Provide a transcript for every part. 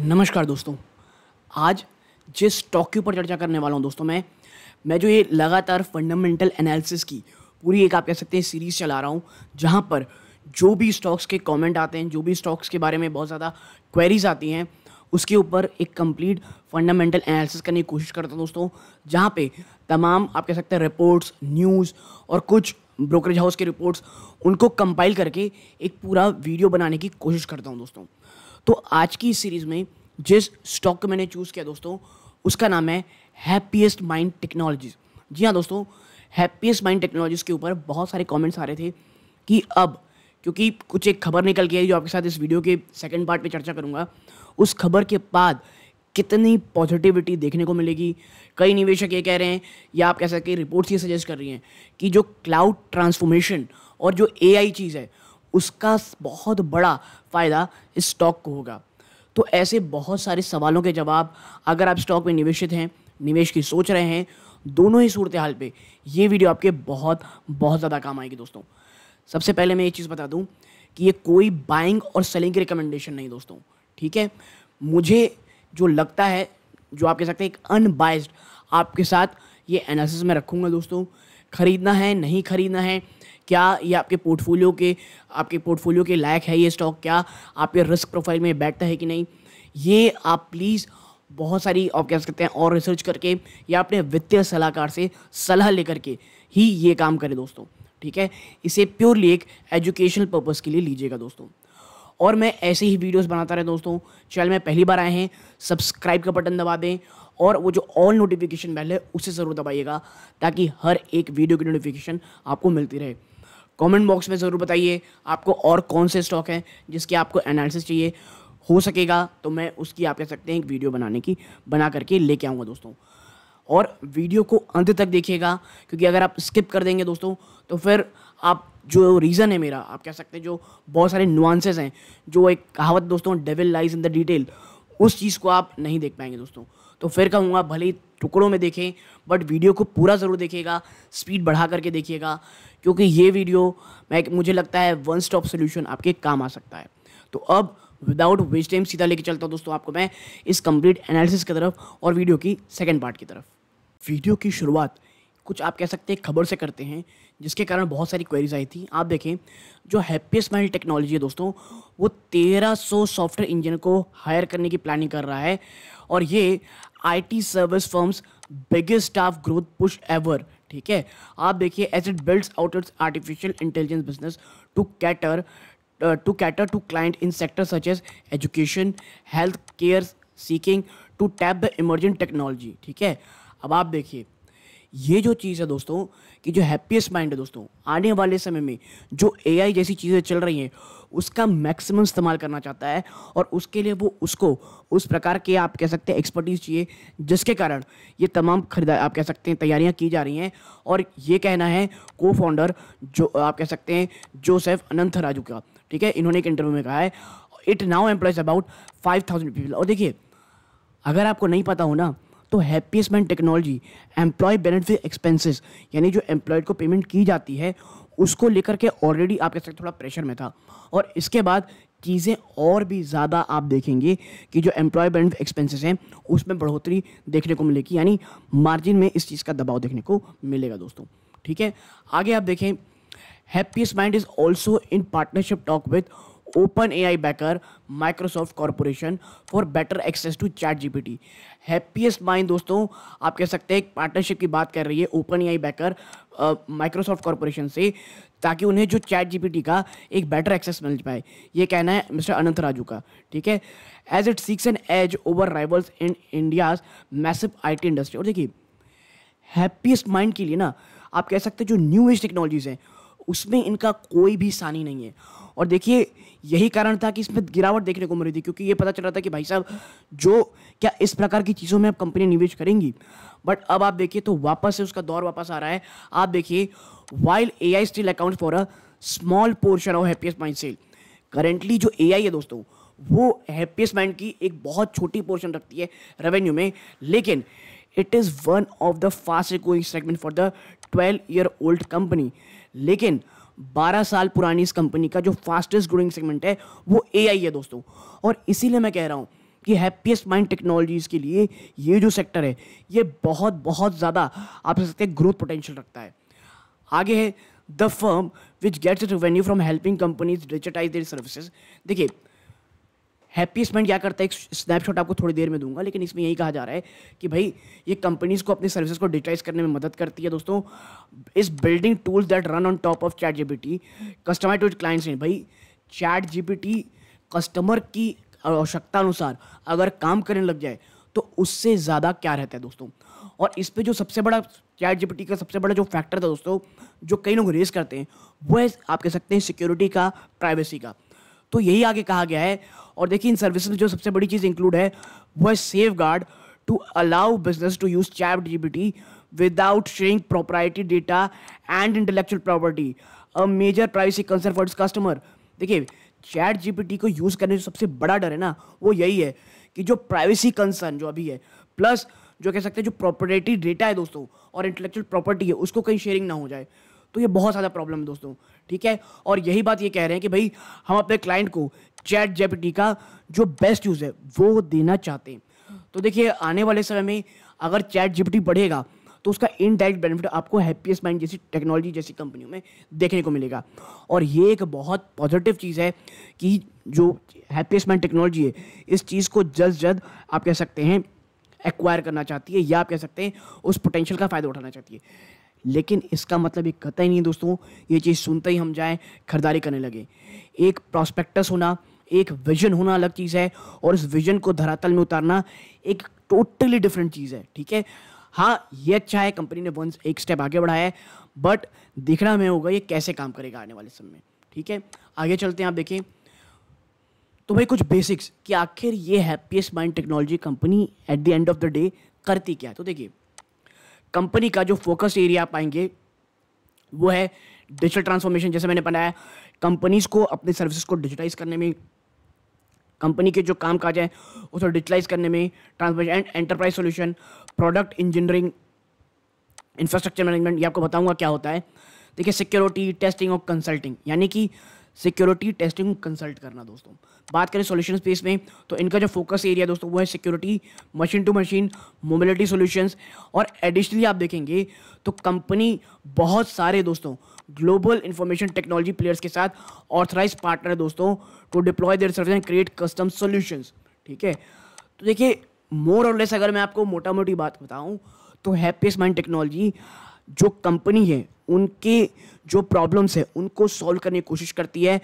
नमस्कार दोस्तों आज जिस स्टॉक के ऊपर चर्चा करने वाला हूँ दोस्तों मैं मैं जो ये लगातार फंडामेंटल एनालिसिस की पूरी एक आप कह सकते हैं सीरीज़ चला रहा हूँ जहाँ पर जो भी स्टॉक्स के कमेंट आते हैं जो भी स्टॉक्स के बारे में बहुत ज़्यादा क्वेरीज आती हैं उसके ऊपर एक कंप्लीट फंडामेंटल एनालिसिस करने की कोशिश करता हूँ दोस्तों जहाँ पे तमाम आप कह सकते हैं रिपोर्ट्स न्यूज़ और कुछ ब्रोकरेज हाउस के रिपोर्ट्स उनको कंपाइल करके एक पूरा वीडियो बनाने की कोशिश करता हूँ दोस्तों तो आज की इस सीरीज में जिस स्टॉक को मैंने चूज़ किया दोस्तों उसका नाम है हैप्पीएस्ट माइंड टेक्नोलॉजीज जी हाँ दोस्तों हैप्पीएस्ट माइंड टेक्नोलॉजीज के ऊपर बहुत सारे कमेंट्स आ रहे थे कि अब क्योंकि कुछ एक खबर निकल के आई जो आपके साथ इस वीडियो के सेकंड पार्ट में चर्चा करूँगा उस खबर के बाद कितनी पॉजिटिविटी देखने को मिलेगी कई निवेशक ये कह रहे हैं या आप कह सकते रिपोर्ट्स ये सजेस्ट कर रही हैं कि जो क्लाउड ट्रांसफॉर्मेशन और जो ए चीज़ है उसका बहुत बड़ा फ़ायदा इस स्टॉक को होगा तो ऐसे बहुत सारे सवालों के जवाब अगर आप स्टॉक में निवेशित हैं निवेश की सोच रहे हैं दोनों ही सूरत हाल पे ये वीडियो आपके बहुत बहुत ज़्यादा काम आएगी दोस्तों सबसे पहले मैं ये चीज़ बता दूँ कि ये कोई बाइंग और सेलिंग की रिकमेंडेशन नहीं दोस्तों ठीक है मुझे जो लगता है जो आप कह सकते हैं एक अनबाइस्ड आपके साथ ये एनालिसिस में रखूँगा दोस्तों खरीदना है नहीं खरीदना है क्या ये आपके पोर्टफोलियो के आपके पोर्टफोलियो के लायक है ये स्टॉक क्या आपके रिस्क प्रोफाइल में बैठता है कि नहीं ये आप प्लीज़ बहुत सारी आप कह सकते हैं और रिसर्च करके या अपने वित्तीय सलाहकार से सलाह लेकर के ही ये काम करें दोस्तों ठीक है इसे प्योरली एक एजुकेशनल पर्पज़ के लिए लीजिएगा दोस्तों और मैं ऐसे ही वीडियोस बनाता रहे दोस्तों चैनल में पहली बार आए हैं सब्सक्राइब का बटन दबा दें और वो जो ऑल नोटिफिकेशन बेल है उसे ज़रूर दबाइएगा ताकि हर एक वीडियो की नोटिफिकेशन आपको मिलती रहे कमेंट बॉक्स में ज़रूर बताइए आपको और कौन से स्टॉक हैं जिसकी आपको एनालिसिस चाहिए हो सकेगा तो मैं उसकी आप कह सकते हैं एक वीडियो बनाने की बना करके लेके आऊँगा दोस्तों और वीडियो को अंत तक देखिएगा क्योंकि अगर आप स्किप कर देंगे दोस्तों तो फिर आप जो रीज़न है मेरा आप कह सकते हैं जो बहुत सारे नुआंसेज हैं जो एक कहावत दोस्तों devil lies in the detail उस चीज़ को आप नहीं देख पाएंगे दोस्तों तो फिर कहूँगा भले ही टुकड़ों में देखें बट वीडियो को पूरा ज़रूर देखिएगा स्पीड बढ़ा करके देखिएगा क्योंकि ये वीडियो मैं मुझे लगता है वन स्टॉप सोल्यूशन आपके काम आ सकता है तो अब विदाउट वेस्ट टाइम सीधा लेके चलता हूँ दोस्तों आपको मैं इस कंप्लीट एनालिसिस की तरफ और वीडियो की सेकेंड पार्ट की तरफ वीडियो की शुरुआत कुछ आप कह सकते हैं खबर से करते हैं जिसके कारण बहुत सारी क्वेरीज आई थी आप देखें जो हैप्पीस्ट माइल टेक्नोलॉजी है दोस्तों वो 1300 सॉफ्टवेयर इंजीनियर को हायर करने की प्लानिंग कर रहा है और ये IT service firms biggest staff growth push ever ठीक है आप देखिए as it builds out its artificial intelligence business to cater to cater to client in sector such as education health care seeking to tap the emergent technology ठीक है अब आप देखिए ये जो चीज़ है दोस्तों कि जो हैप्पीएस्ट माइंड है दोस्तों आने वाले समय में जो एआई जैसी चीज़ें चल रही हैं उसका मैक्सिमम इस्तेमाल करना चाहता है और उसके लिए वो उसको उस प्रकार के आप कह सकते हैं एक्सपर्टीज़ चाहिए जिसके कारण ये तमाम खरीदारी आप कह सकते हैं तैयारियां की जा रही हैं और ये कहना है को फाउंडर जो आप कह सकते हैं जोसेफ अनंत राजू का ठीक है इन्होंने एक इंटरव्यू में कहा है it now employs about five thousand people और देखिए अगर आपको नहीं पता हो ना तो Happiest Mind technology employ benefit expenses यानी जो एम्प्लॉयड को पेमेंट की जाती है उसको लेकर के ऑलरेडी आपके साथ थोड़ा प्रेशर में था और इसके बाद चीज़ें और भी ज़्यादा आप देखेंगे कि जो एम्प्लॉय बेनिफिट एक्सपेंसेस हैं उसमें बढ़ोतरी देखने को मिलेगी यानी मार्जिन में इस चीज़ का दबाव देखने को मिलेगा दोस्तों ठीक है आगे आप देखें Happiest Mind is also in partnership talk with Open A I backer Microsoft Corporation for better access to Chat G P T Happiest Mind दोस्तों आप कह सकते हैं एक पार्टनरशिप की बात कर रही है open AI backer Microsoft corporation से ताकि उन्हें जो चैट जीपीटी का एक बेटर एक्सेस मिल पाए ये कहना है मिस्टर अनंत राजू का ठीक है as it seeks an edge over rivals in India's massive IT industry और देखिए हैप्पीएस्ट माइंड के लिए ना आप कह सकते हैं जो न्यू एज टेक्नोलॉजीज़ हैं उसमें इनका कोई भी सानी नहीं है और देखिए यही कारण था कि इसमें गिरावट देखने को मिल रही थी क्योंकि ये पता चल रहा था कि भाई साहब जो क्या इस प्रकार की चीज़ों में अब कंपनी निवेश करेंगी बट अब आप देखिए तो वापस से उसका दौर वापस आ रहा है आप देखिए while A I still account for a small portion of happiest mind sale currently जो ए आई है दोस्तों वो हैप्पीएस्ट माइंड की एक बहुत छोटी पोर्शन रखती है रेवेन्यू में लेकिन it is one of the fast growing segment for the twelve year old company लेकिन 12 साल पुरानी इस कंपनी का जो फास्टेस्ट ग्रोइंग सेगमेंट है वो ए है दोस्तों और इसीलिए मैं कह रहा हूँ कि हैप्पीएस्ट माइंड टेक्नोलॉजीज़ के लिए ये जो सेक्टर है ये बहुत बहुत ज़्यादा आप कह सकते हैं ग्रोथ पोटेंशियल रखता है आगे है the firm which gets revenue from helping companies digitize their services देखिए हैप्पीसमेंट क्या करता है एक स्नैपशॉट आपको थोड़ी देर में दूंगा लेकिन इसमें यही कहा जा रहा है कि भाई ये कंपनीज़ को अपनी सर्विसेज को डिटाइज करने में मदद करती है दोस्तों इस building tools that run on top of chat GPT customer to clients ने भाई चैट जीपीटी कस्टमर की आवश्यकता अनुसार अगर काम करने लग जाए तो उससे ज़्यादा क्या रहता है दोस्तों और इस पर जो सबसे बड़ा चैट जीपीटी का सबसे बड़ा जो फैक्टर था दोस्तों जो कई लोग रेस करते हैं वह आप कह सकते हैं सिक्योरिटी का प्राइवेसी का तो यही आगे कहा गया है और देखिए इन सर्विस में जो सबसे बड़ी चीज़ इंक्लूड है वह safeguard to allow business to use chat GPT without sharing proprietary data and intellectual property a major privacy concern for its customer देखिए चैट जीपीटी को यूज़ करने का सबसे बड़ा डर है ना वो यही है कि जो प्राइवेसी कंसर्न जो अभी है प्लस जो कह सकते हैं जो प्रॉपर्टी डेटा है दोस्तों और इंटेलेक्चुअल प्रॉपर्टी है उसको कहीं शेयरिंग ना हो जाए तो ये बहुत ज़्यादा प्रॉब्लम है दोस्तों ठीक है और यही बात ये कह रहे हैं कि भाई हम अपने क्लाइंट को चैट जेपी का जो बेस्ट यूज़ है वो देना चाहते हैं तो देखिए आने वाले समय में अगर चैट जीपीटी बढ़ेगा तो उसका इनडायरेक्ट बेनिफिट आपको हैप्पीएस्ट माइंड जैसी टेक्नोलॉजी जैसी कंपनियों में देखने को मिलेगा और ये एक बहुत पॉजिटिव चीज़ है कि जो हैप्पीएस्ट माइंड टेक्नोलॉजी है इस चीज़ को जल्द जल्द आप कह सकते हैं एक्वायर करना चाहती है या आप कह सकते हैं उस पोटेंशियल का फ़ायदा उठाना चाहती है लेकिन इसका मतलब ये कतई नहीं है दोस्तों ये चीज़ सुनते ही हम जाए खरीदारी करने लगे एक प्रॉस्पेक्टस होना एक विजन होना अलग चीज़ है और इस विजन को धरातल में उतारना एक टोटली डिफरेंट चीज़ है ठीक है हाँ ये अच्छा है कंपनी ने वंस एक स्टेप आगे बढ़ाया है बट देखना हमें होगा ये कैसे काम करेगा आने वाले समय में ठीक है आगे चलते हैं आप देखें तो भाई कुछ बेसिक्स कि आखिर ये happiest mind technology company at the end of the day करती क्या है तो देखिए कंपनी का जो फोकस एरिया आप आएंगे वो है डिजिटल ट्रांसफॉर्मेशन जैसे मैंने बनाया कंपनीज़ को अपनी सर्विसेज को डिजिटाइज करने में कंपनी के जो काम काज हैं उसको डिजिटलाइज करने में transformation and enterprise solution product engineering infrastructure management ये आपको बताऊंगा क्या होता है देखिए सिक्योरिटी टेस्टिंग और कंसल्टिंग यानी कि सिक्योरिटी टेस्टिंग कंसल्ट करना दोस्तों बात करें सोल्यूशन स्पेस में तो इनका जो फोकस एरिया दोस्तों वो है security machine to machine mobility solutions और एडिशनली आप देखेंगे तो कंपनी बहुत सारे दोस्तों ग्लोबल इंफॉर्मेशन टेक्नोलॉजी प्लेयर्स के साथ ऑथराइज पार्टनर है दोस्तों to deploy their service and create custom solution ठीक है तो देखिए मोर और लेस अगर मैं आपको मोटा मोटी बात बताऊं तो हैप्पीस्ट माइंड टेक्नोलॉजी जो कंपनी है उनके जो प्रॉब्लम्स हैं उनको सॉल्व करने की कोशिश करती है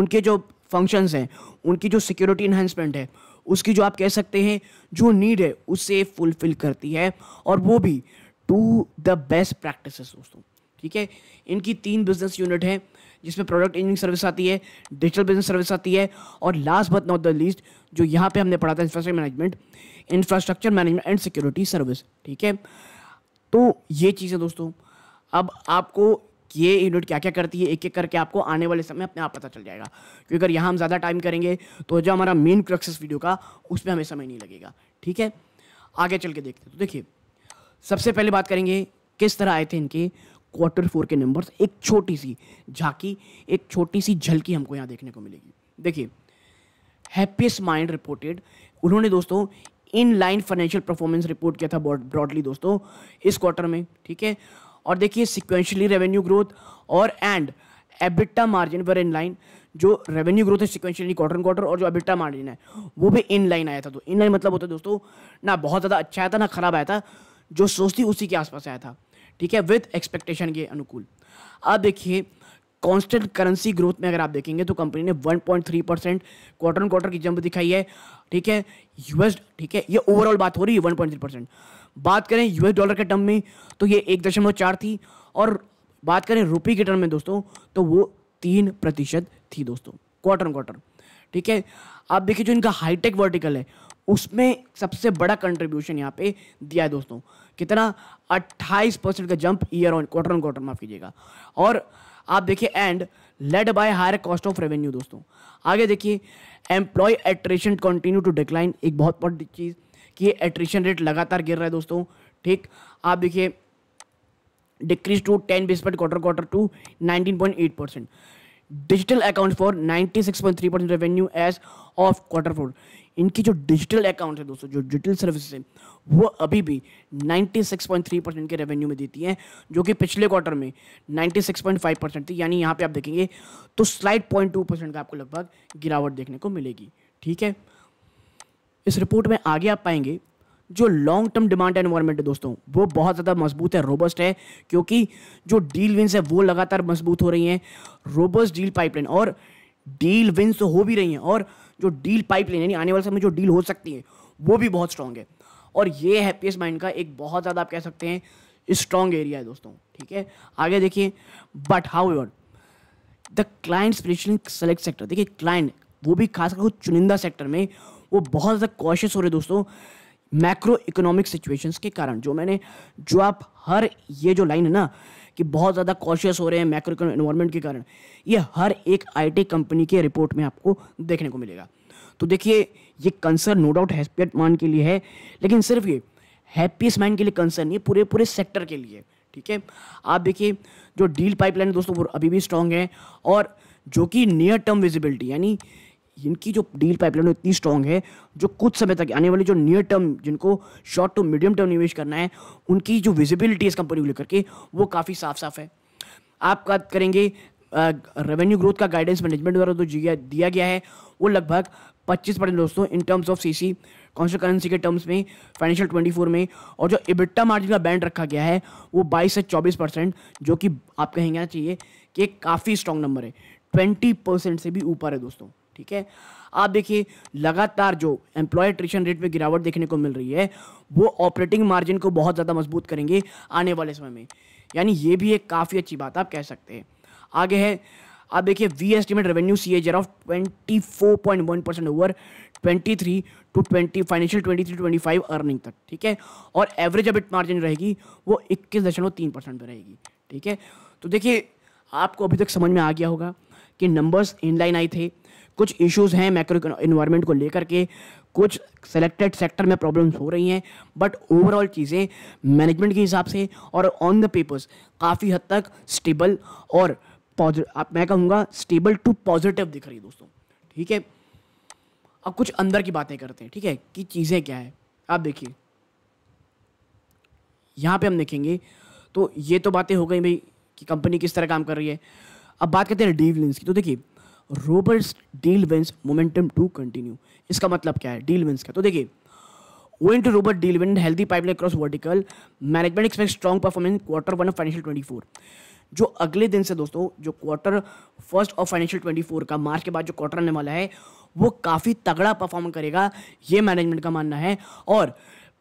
उनके जो फंक्शंस हैं उनकी जो सिक्योरिटी इन्हेंसमेंट है उसकी जो आप कह सकते हैं जो नीड है उसे फुलफिल करती है और वो भी टू द बेस्ट प्रैक्टिस दोस्तों ठीक है इनकी तीन बिजनेस यूनिट हैं जिसमें प्रोडक्ट इंजीनियरिंग सर्विस आती है डिजिटल बिजनेस सर्विस आती है और last but not the least जो यहाँ पे हमने पढ़ा था infrastructure management infrastructure management and security service ठीक है तो ये चीज़ है दोस्तों अब आपको ये यूनिट क्या क्या करती है एक एक करके आपको आने वाले समय अपने आप पता चल जाएगा क्योंकि अगर यहाँ हम ज़्यादा टाइम करेंगे तो जो हमारा मेन क्रक्सेस वीडियो का उसमें हमें समय नहीं लगेगा ठीक है आगे चल के देखते तो देखिए सबसे पहले बात करेंगे किस तरह आए थे इनके क्वार्टर फोर के नंबर्स एक छोटी सी झांकी एक छोटी सी झलकी हमको यहाँ देखने को मिलेगी देखिए हैप्पीस्ट माइंड रिपोर्टेड उन्होंने दोस्तों in line financial performance report किया था ब्रॉडली दोस्तों इस क्वार्टर में ठीक है और देखिए सिक्वेंशली रेवेन्यू ग्रोथ और and EBITDA margin were in line जो रेवेन्यू ग्रोथ है सिक्वेंशियली क्वार्टर एंड क्वार्टर और जो एबिटा मार्जिन है वो भी इन लाइन आया था तो इन लाइन मतलब होता है दोस्तों ना बहुत ज़्यादा अच्छा आया था ना ख़राब आया था जो सोचती उसी के आसपास आया था ठीक है विथ एक्सपेक्टेशन के अनुकूल अब देखिए कांस्टेंट करेंसी ग्रोथ में अगर आप देखेंगे तो कंपनी ने 1.3 परसेंट क्वार्टर क्वार्टर की जंप दिखाई है ठीक है यूएस ठीक है ये ओवरऑल बात हो रही है 1.3 परसेंट बात करें यूएस डॉलर के टर्म में तो ये एक दशमलव चार थी और बात करें रुपये के टर्म में दोस्तों तो वो तीन प्रतिशत थी दोस्तों क्वार्टर क्वार्टर ठीक है आप देखिए जो इनका हाईटेक वर्टिकल है उसमें सबसे बड़ा कंट्रीब्यूशन यहाँ पे दिया है दोस्तों कितना 28 परसेंट का jump year on quarter on quarter माफ कीजिएगा और आप देखिए and led by higher cost of revenue दोस्तों आगे देखिए employee attrition continue to decline एक बहुत बड़ी चीज़ कि एट्रेशन रेट लगातार गिर रहा है दोस्तों ठीक आप देखिए decrease to ten base point quarter quarter to nineteen point eight percent digital account for ninety six point three percent revenue as of quarter four इनकी जो डिजिटल अकाउंट है दोस्तों जो डिजिटल सर्विस है वो अभी भी 96.3 परसेंट के रेवेन्यू में देती हैं जो कि पिछले क्वार्टर में 96.5 परसेंट थी यानी यहाँ पे आप देखेंगे तो स्लाइड पॉइंट टू परसेंट का आपको लगभग गिरावट देखने को मिलेगी ठीक है इस रिपोर्ट में आगे आप पाएंगे जो लॉन्ग टर्म डिमांड एनवायरमेंट है दोस्तों वो बहुत ज़्यादा मजबूत है रोबस्ट है क्योंकि जो डील विंस है वो लगातार मजबूत हो रही हैं रोबस्ट डील पाइपलाइन और डील विंस तो हो भी रही हैं और जो डील पाइपलाइन यानी आने वाले समय जो डील हो सकती है वो भी बहुत स्ट्रांग है और ये हैप्पीएस्ट माइंड का एक बहुत ज़्यादा आप कह सकते हैं स्ट्रांग एरिया है दोस्तों ठीक है आगे देखिए but however the client spiritual select sector देखिए क्लाइंट वो भी खासकर कुछ चुनिंदा सेक्टर में वो बहुत ज़्यादा कॉशियस हो रहे दोस्तों मैक्रो इकोनॉमिक सिचुएशंस के कारण जो मैंने जो आप हर ये जो लाइन है ना कि बहुत ज़्यादा कॉशियस हो रहे हैं मैक्रो इन्वायरमेंट के कारण ये हर एक आईटी कंपनी के रिपोर्ट में आपको देखने को मिलेगा तो देखिए ये कंसर्न नो डाउट हैप्पीएस्ट मान के लिए है लेकिन सिर्फ ये हैप्पीस मैन के लिए कंसर्न ये पूरे पूरे सेक्टर के लिए ठीक है आप देखिए जो डील पाइपलाइन दोस्तों वो अभी भी स्ट्रांग है और जो कि नियर टर्म विजिबिलिटी यानी इनकी जो डील पाइपलाइन इतनी स्ट्रांग है जो कुछ समय तक आने वाली जो नियर टर्म जिनको शॉर्ट टू मीडियम टर्म निवेश करना है उनकी जो विजिबिलिटी इस कंपनी को लेकर के वो काफ़ी साफ साफ है आप बात करेंगे रेवेन्यू ग्रोथ का गाइडेंस मैनेजमेंट द्वारा जो तो दिया गया है वो लगभग 25 परसेंट दोस्तों in terms of C constant currency के टर्म्स में फाइनेंशियल 24 में और जो इबिट्टा मार्जिन का बैंड रखा गया है वो 22 से 24 परसेंट जो कि आप कहेंगे चाहिए कि काफ़ी स्ट्रॉन्ग नंबर है 20 परसेंट से भी ऊपर है दोस्तों ठीक है आप देखिए लगातार जो एम्प्लॉय ट्रिशन रेट में गिरावट देखने को मिल रही है वो ऑपरेटिंग मार्जिन को बहुत ज़्यादा मजबूत करेंगे आने वाले समय में यानी ये भी एक काफ़ी अच्छी बात आप कह सकते हैं आगे है आप देखिए we estimate revenue CAGR of twenty four point one percent over twenty three to twenty financial twenty three twenty five earning तक ठीक है और एवरेज अब मार्जिन रहेगी वो इक्कीस दशमलव तीन परसेंट पर रहेगी ठीक है तो देखिए आपको अभी तक समझ में आ गया होगा कि नंबर्स इनलाइन आए थे कुछ इश्यूज हैं मैक्रो इन्वायरमेंट को लेकर के कुछ सेलेक्टेड सेक्टर में प्रॉब्लम्स हो रही हैं बट ओवरऑल चीज़ें मैनेजमेंट के हिसाब से और ऑन द पेपर्स काफ़ी हद तक स्टेबल और आप मैं कहूँगा स्टेबल टू पॉजिटिव दिख रही है दोस्तों ठीक है अब कुछ अंदर की बातें करते हैं ठीक है कि चीज़ें क्या है आप देखिए यहाँ पे हम देखेंगे तो ये तो बातें हो गई भाई कि कंपनी किस तरह काम कर रही है अब बात करते हैं लेंस की तो देखिए robust deal wins momentum to continue इसका मतलब क्या है डील विंस का तो देखिए Owing to Robert Dealwind, healthy pipeline across across vertical management expect strong performance quarter one of financial twenty four जो अगले दिन से दोस्तों जो quarter first of financial twenty four का मार्च के बाद जो क्वार्टर आने वाला है वो काफ़ी तगड़ा परफॉर्म करेगा ये मैनेजमेंट का मानना है और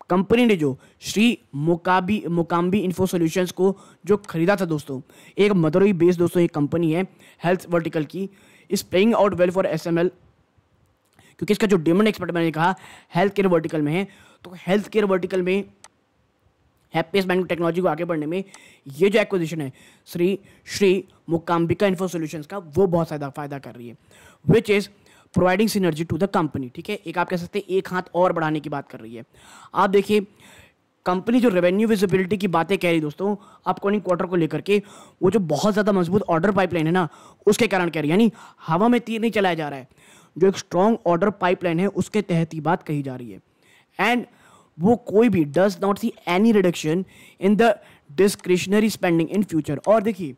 कंपनी ने जो श्री मुकाबी मुकाम्बी इन्फो सोल्यूशंस को जो खरीदा था दोस्तों एक मदुरई बेस्ड दोस्तों एक कंपनी है हेल्थ वर्टिकल की is playing out well for us क्योंकि इसका जो डेमन एक्सपर्ट मैंने कहा हेल्थ केयर वर्टिकल में है तो हेल्थ केयर वर्टिकल में हैप्पीएस्ट बैंक टेक्नोलॉजी को आगे बढ़ने में ये जो एक्विजिशन है श्री श्री मुकाम्बिका इन्फो सोल्यूशंस का वो बहुत ज़्यादा फायदा कर रही है which is providing synergy to the company ठीक है एक आप कह सकते हैं एक हाथ और बढ़ाने की बात कर रही है आप देखिए कंपनी जो रेवेन्यू विजिबिलिटी की बातें कह रही है दोस्तों अपकमिंग क्वार्टर को लेकर के वो जो बहुत ज़्यादा मजबूत ऑर्डर पाइपलाइन है ना उसके कारण कह रही है यानी हवा में तीर नहीं चलाया जा रहा है जो एक स्ट्रॉन्ग ऑर्डर पाइपलाइन है उसके तहत ही बात कही जा रही है एंड वो कोई भी does not see any reduction in the discretionary spending in future और देखिए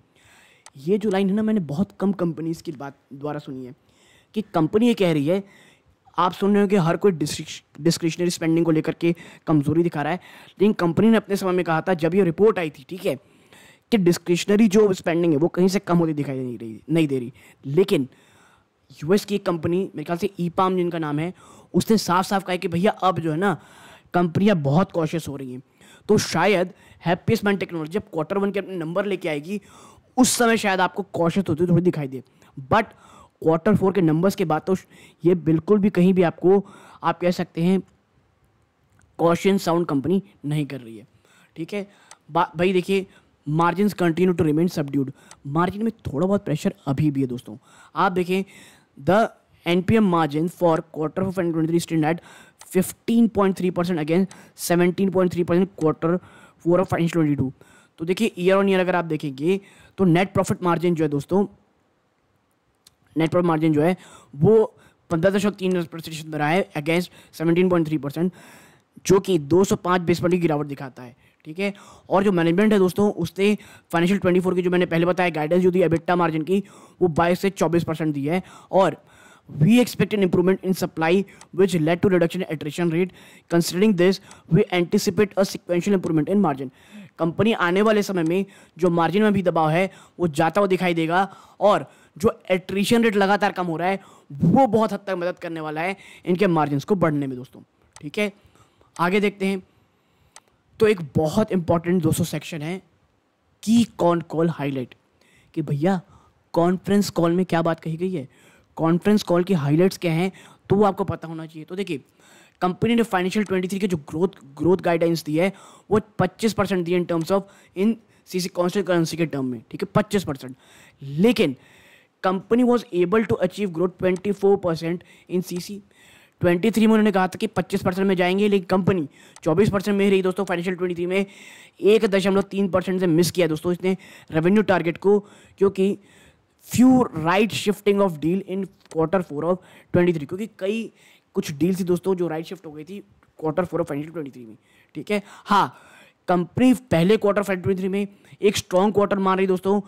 ये जो लाइन है ना मैंने बहुत कम कंपनीज की बात द्वारा सुनी है कि कंपनी ये कह रही है आप सुन रहे हो कि हर कोई डिस्क्रिशनरी स्पेंडिंग को लेकर के कमज़ोरी दिखा रहा है लेकिन कंपनी ने अपने समय में कहा था जब ये रिपोर्ट आई थी ठीक है कि डिस्क्रिशनरी जो स्पेंडिंग है वो कहीं से कम होती दिखाई नहीं रही नहीं दे रही लेकिन यूएस की एक कंपनी मेरे ख्याल से ई e पाम जिनका नाम है उसने साफ साफ कहा कि भैया अब जो है ना कंपनियाँ बहुत कॉशियस हो रही हैं तो शायद हैप्पी मैन टेक्नोलॉजी जब क्वार्टर वन के अपने नंबर लेके आएगी उस समय शायद आपको कॉशियस होती थोड़ी दिखाई दे बट क्वार्टर फोर के नंबर्स के बाद तो ये बिल्कुल भी कहीं भी आपको आप कह सकते हैं कॉशन साउंड कंपनी नहीं कर रही है ठीक है भाई देखिए margin continue to remain subdued margin में थोड़ा बहुत प्रेशर अभी भी है दोस्तों आप देखें the N P M margin for quarter of twenty twenty stand at fifteen point three percent against seventeen point three percent quarter four of financial twenty two तो देखिए ईयर ऑन ईयर अगर आप देखेंगे तो नेट प्रॉफिट मार्जिन जो है दोस्तों net profit margin जो है वो पंद्रह दशमलव तीन प्रतिशत बढ़ा है against seventeen point three percent जो कि दो पाँच बेस पॉइंट की गिरावट दिखाता है ठीक है और जो मैनेजमेंट है दोस्तों उसने फाइनेंशियल ट्वेंटी फोर की जो मैंने पहले बताया गाइडेंस जो दी एबिट्टा मार्जिन की वो बाईस से चौबीस परसेंट दी है और we expect an improvement in supply which led to reduction attrition rate considering this we anticipate a sequential improvement in margin company आने वाले समय में जो मार्जिन में भी दबाव है वो जाता हुआ दिखाई देगा और जो एट्रीशन रेट लगातार कम हो रहा है वो बहुत हद तक मदद करने वाला है इनके मार्जिन को बढ़ने में दोस्तों ठीक है आगे देखते हैं तो एक बहुत इंपॉर्टेंट दोस्तों सेक्शन है की कॉन कॉल हाईलाइट कि भैया कॉन्फ्रेंस कॉल में क्या बात कही गई है कॉन्फ्रेंस कॉल की हाईलाइट्स क्या हैं तो वो आपको पता होना चाहिए तो देखिए कंपनी ने फाइनेंशियल 23 के जो ग्रोथ ग्रोथ गाइडेंस दी है वो 25 परसेंट दी है in terms of in CC C constant currency के टर्म में ठीक है 25 परसेंट लेकिन company was able to achieve growth twenty four percent in C C twenty three में उन्होंने कहा था कि पच्चीस परसेंट में जाएंगे लेकिन कंपनी चौबीस परसेंट में रही दोस्तों फाइनेंशियल ट्वेंटी थ्री में एक दशमलव तीन परसेंट से मिस किया दोस्तों इसने रेवेन्यू टारगेट को क्योंकि few right shifting of deal in quarter four of twenty three क्योंकि कई कुछ डील थी दोस्तों जो राइट शिफ्ट हो गई थी quarter four of financial twenty three में ठीक है हाँ कंपनी पहले क्वार्टर फाइव ट्वेंटी थ्री में एक स्ट्रॉन्ग क्वार्टर मार रही दोस्तों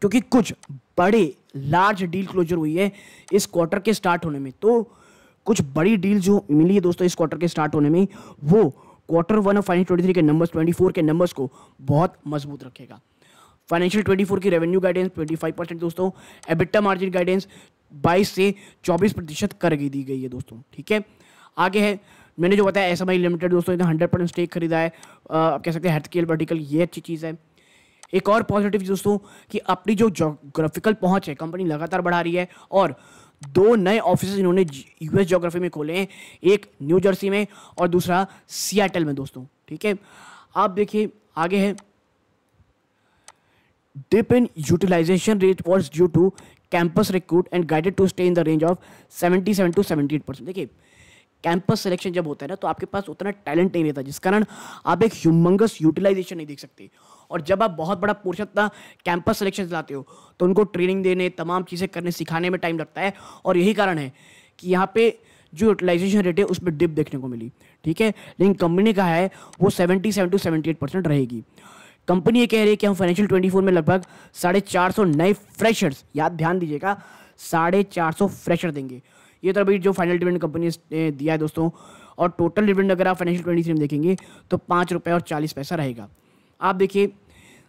क्योंकि कुछ बड़े लार्ज डील क्लोजर हुई है इस क्वार्टर के स्टार्ट होने में तो कुछ बड़ी डील जो मिली है दोस्तों इस क्वार्टर के स्टार्ट होने में वो quarter one of financial twenty three के नंबर्स ट्वेंटी फोर के नंबर्स को बहुत मजबूत रखेगा फाइनेंशियल ट्वेंटी फोर की revenue guidance twenty five percent दोस्तों एबिट्टा मार्जिन गाइडेंस बाईस से चौबीस प्रतिशत कर दी गई है दोस्तों ठीक है आगे है मैंने जो बताया एस एम आई लिमिटेड दोस्तों इन्हें हंड्रेड परसेंट स्टेक खरीदा है आप कह सकते हैं हेल्थ केयर वर्टिकल ये अच्छी चीज़ है एक और पॉजिटिव दोस्तों कि अपनी जो जोग्राफिकल पहुंच है कंपनी लगातार बढ़ा रही है और दो नए ऑफिस इन्होंने यूएस जोग्राफी में खोले हैं एक न्यू जर्सी में और दूसरा सियाटल में दोस्तों ठीक है आप देखिए आगे है utilization rate utilization due to campus recruit and guided to stay in the range of seventy seven to seventy eight percent देखिए कैंपस सिलेक्शन जब होता है ना तो आपके पास उतना टैलेंट नहीं रहता जिस कारण आप एक ह्यूमंगस यूटिलाइजेशन नहीं देख सकते और जब आप बहुत बड़ा पोर्शन अपना कैंपस सिलेक्शन लाते हो तो उनको ट्रेनिंग देने तमाम चीज़ें करने सिखाने में टाइम लगता है और यही कारण है कि यहाँ पे जो यूटिलाइजेशन रेट है उसमें डिप देखने को मिली ठीक है लेकिन कंपनी का है वो seventy seven to seventy eight percent रहेगी कंपनी ये कह रही है कि हम फाइनेंशियल ट्वेंटी फोर में लगभग साढ़े चार सौ नए फ्रेशर्स याद ध्यान दीजिएगा साढ़े चार सौ फ्रेशर देंगे ये तो अभी जो फाइनल डिविडेंड कंपनी ने दिया है दोस्तों और टोटल डिविडेंड अगर आप फाइनेंशियल ट्वेंटी थ्री में देखेंगे तो पाँच रुपये और चालीस पैसा रहेगा आप देखिए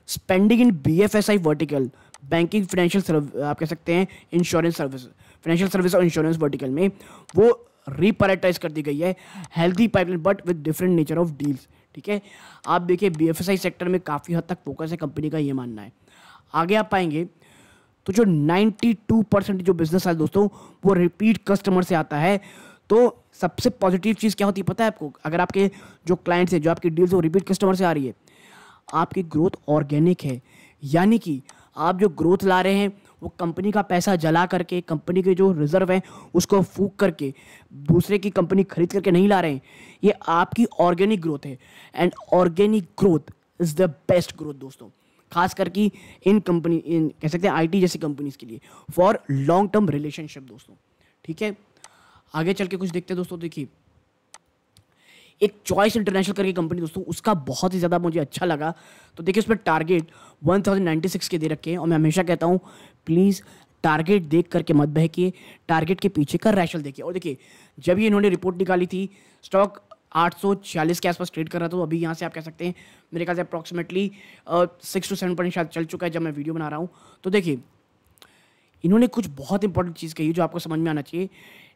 spending in B F S I vertical banking financial आप कह सकते हैं इंश्योरेंस सर्विस फाइनेंशियल सर्विस और इंश्योरेंस वर्टिकल में वो रिपोर्टाइज कर दी गई है healthy pipeline but with different nature of deals ठीक है आप देखिए बी सेक्टर में काफ़ी हद तक फोकस है कंपनी का ये मानना है आगे आप पाएंगे तो जो 92 परसेंट जो बिजनेस है दोस्तों वो रिपीट कस्टमर से आता है तो सबसे पॉजिटिव चीज़ क्या होती है पता है आपको अगर आपके जो क्लाइंट्स हैं जो आपकी डील्स वो रिपीट कस्टमर से आ रही है आपकी ग्रोथ ऑर्गेनिक है यानी कि आप जो ग्रोथ ला रहे हैं वो कंपनी का पैसा जला करके कंपनी के जो रिजर्व है उसको फूक करके दूसरे की कंपनी खरीद करके नहीं ला रहे हैं ये आपकी ऑर्गेनिक ग्रोथ है and organic growth is the best growth दोस्तों खास करके इन कंपनी इन कह सकते हैं आईटी जैसी कंपनीज के लिए फॉर लॉन्ग टर्म रिलेशनशिप दोस्तों ठीक है आगे चल के कुछ देखते हैं दोस्तों देखिए एक चॉइस इंटरनेशनल करके कंपनी दोस्तों उसका बहुत ही ज़्यादा मुझे अच्छा लगा तो देखिए उसमें target one thousand ninety six के दे रखे हैं और मैं हमेशा कहता हूँ प्लीज़ टारगेट देख करके मत के टारगेट के पीछे का रैशल देखिए और देखिए जब ये इन्होंने रिपोर्ट निकाली थी स्टॉक 840 के आसपास ट्रेड कर रहा था तो अभी यहाँ से आप कह सकते हैं मेरे ख्याल से approximately six to seven percent शायद चल चुका है जब मैं वीडियो बना रहा हूँ तो देखिए इन्होंने कुछ बहुत इंपॉर्टेंट चीज़ कही जो आपको समझ में आना चाहिए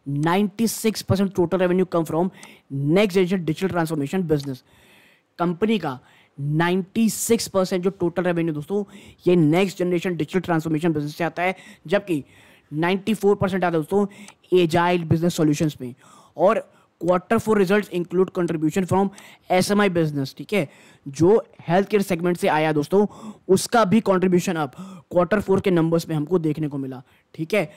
96 percent total revenue come from next generation digital transformation business company का 96 परसेंट जो टोटल रेवेन्यू दोस्तों ये next generation digital transformation business से आता है जबकि 94 परसेंट आता है दोस्तों एजाइल बिजनेस सोल्यूशन में और quarter four result include contribution from S M I business ठीक है जो हेल्थ केयर सेगमेंट से आया दोस्तों उसका भी कॉन्ट्रीब्यूशन अब क्वार्टर फोर के नंबर्स में हमको देखने को मिला ठीक है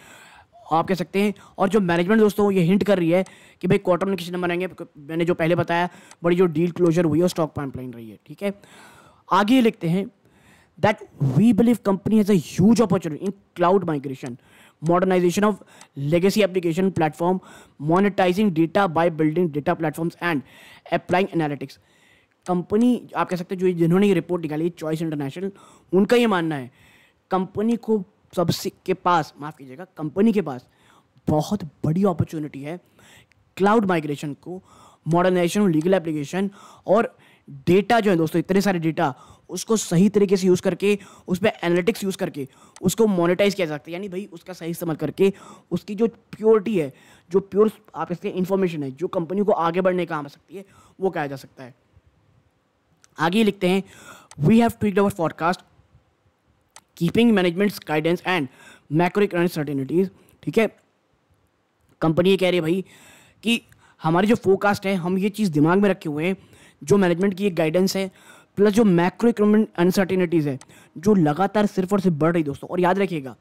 आप कह सकते हैं और जो मैनेजमेंट दोस्तों ये हिंट कर रही है कि भाई क्वार्टर में किसी नंबर आएंगे मैंने जो पहले बताया बड़ी जो डील क्लोजर हुई है स्टॉक पाइपलाइन रही है ठीक है आगे ये लिखते हैं that we believe company has huge opportunity in cloud migration modernization of legacy application platform monetizing data by building data platform and applying analytics company आप कह सकते हैं जो जिन्होंने ये रिपोर्ट निकाली चॉइस इंटरनेशनल उनका ये मानना है कंपनी को सबसे के पास माफ़ कीजिएगा कंपनी के पास बहुत बड़ी अपॉर्चुनिटी है क्लाउड माइग्रेशन को मॉडर्नाइजेशन लीगल एप्लीकेशन और डेटा जो है दोस्तों इतने सारे डेटा उसको सही तरीके से यूज़ करके उस पर एनालिटिक्स यूज़ करके उसको मोनिटाइज किया जा सकता है यानी भाई उसका सही इस्तेमाल करके उसकी जो प्योरिटी है जो प्योर आप इसके इंफॉर्मेशन है जो कंपनी को आगे बढ़ने का आ सकती है वो कहा जा सकता है आगे लिखते हैं we have tweaked our podcast keeping management guidance and macroeconomic uncertainties ठीक है कंपनी ये कह रही है भाई कि हमारी जो फोकास्ट है हम ये चीज़ दिमाग में रखे हुए हैं जो मैनेजमेंट की एक गाइडेंस है प्लस जो मैक्रो इकोनॉमिक अनसर्टेनिटीज़ है जो लगातार सिर्फ और सिर्फ बढ़ रही दोस्तों और याद रखिएगा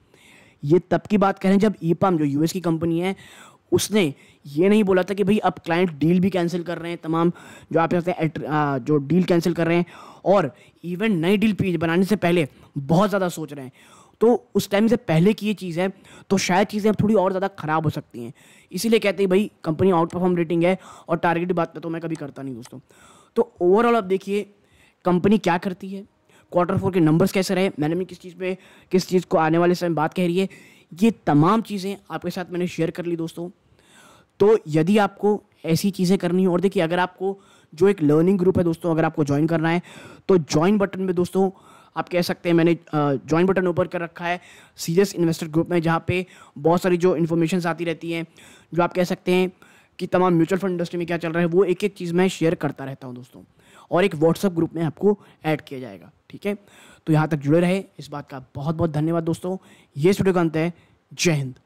ये तब की बात करें जब ईपाम e जो यूएस की कंपनी है उसने ये नहीं बोला था कि भाई अब क्लाइंट डील भी कैंसिल कर रहे हैं तमाम जो आप कहते हैं जो डील कैंसिल कर रहे हैं और इवन नई डील बनाने से पहले बहुत ज़्यादा सोच रहे हैं तो उस टाइम से पहले की ये चीज़ है तो शायद चीज़ें अब थोड़ी और ज़्यादा ख़राब हो सकती हैं इसीलिए कहते हैं भाई कंपनी आउट परफॉर्म रेटिंग है और टारगेट बात पर तो मैं कभी करता नहीं दोस्तों तो ओवरऑल आप देखिए कंपनी क्या करती है क्वार्टर फोर के नंबर्स कैसे रहे मैंने भी किस चीज़ पे किस चीज़ को आने वाले समय बात कह रही है ये तमाम चीज़ें आपके साथ मैंने शेयर कर ली दोस्तों तो यदि आपको ऐसी चीज़ें करनी हो और देखिए अगर आपको जो एक लर्निंग ग्रुप है दोस्तों अगर आपको ज्वाइन करना है तो ज्वाइन बटन में दोस्तों आप कह सकते हैं मैंने ज्वाइन बटन ऊपर कर रखा है सीरियस इन्वेस्टर ग्रुप में जहाँ पे बहुत सारी जो इन्फॉर्मेशन आती रहती हैं जो आप कह सकते हैं कि तमाम म्यूचुअल फंड इंडस्ट्री में क्या चल रहा है वो एक एक चीज़ मैं शेयर करता रहता हूँ दोस्तों और एक व्हाट्सअप ग्रुप में आपको ऐड किया जाएगा ठीक है तो यहाँ तक जुड़े रहे इस बात का बहुत बहुत धन्यवाद दोस्तों ये स्टूडियो का अंत है जय हिंद